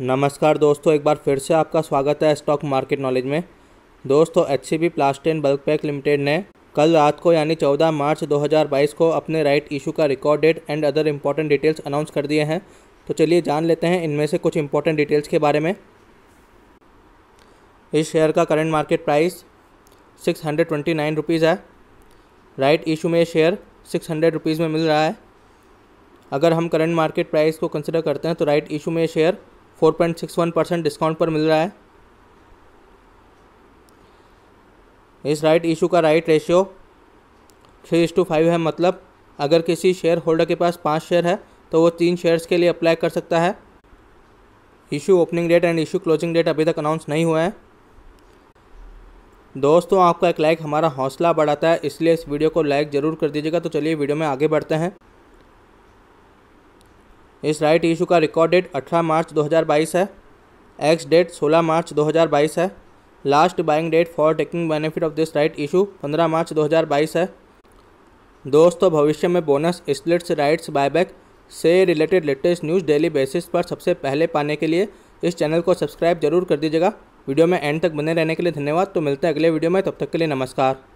नमस्कार दोस्तों एक बार फिर से आपका स्वागत है स्टॉक मार्केट नॉलेज में दोस्तों H C B Plastene bulk pack limited ने कल रात को यानी 14 मार्च 2022 को अपने राइट इशू का record date and other important details announce कर दिए हैं तो चलिए जान लेते हैं इनमें से कुछ इम्पॉर्टेंट डिटेल्स के बारे में इस शेयर का current market price six hundred twenty nine rupees है राइट इशू में शेयर सिक्स हंड्रेड रुपीज़ में मिल रहा है अगर हम करंट मार्केट प्राइस को कंसिडर करते हैं तो राइट इशू में शेयर 4.61 परसेंट डिस्काउंट पर मिल रहा है इस राइट इशू का right ratio three is to five है मतलब अगर किसी शेयर होल्डर के पास पाँच शेयर है तो वो तीन शेयर्स के लिए अप्लाई कर सकता है issue opening date and issue closing date अभी तक अनाउंस नहीं हुआ है दोस्तों आपका एक लाइक हमारा हौसला बढ़ाता है इसलिए इस वीडियो को लाइक ज़रूर कर दीजिएगा तो चलिए वीडियो में आगे बढ़ते हैं इस राइट इशू का रिकॉर्ड डेट अठारह मार्च 2022 है एक्स डेट 16 मार्च 2022 है last buying date for taking benefit of this right issue 15 March 2022 है दोस्तों भविष्य में बोनस स्प्लिट्स राइट्स बायबैक से related latest news daily basis पर सबसे पहले पाने के लिए इस चैनल को सब्सक्राइब जरूर कर दीजिएगा वीडियो में एंड तक बने रहने के लिए धन्यवाद तो मिलते हैं अगले वीडियो में तब तक के लिए नमस्कार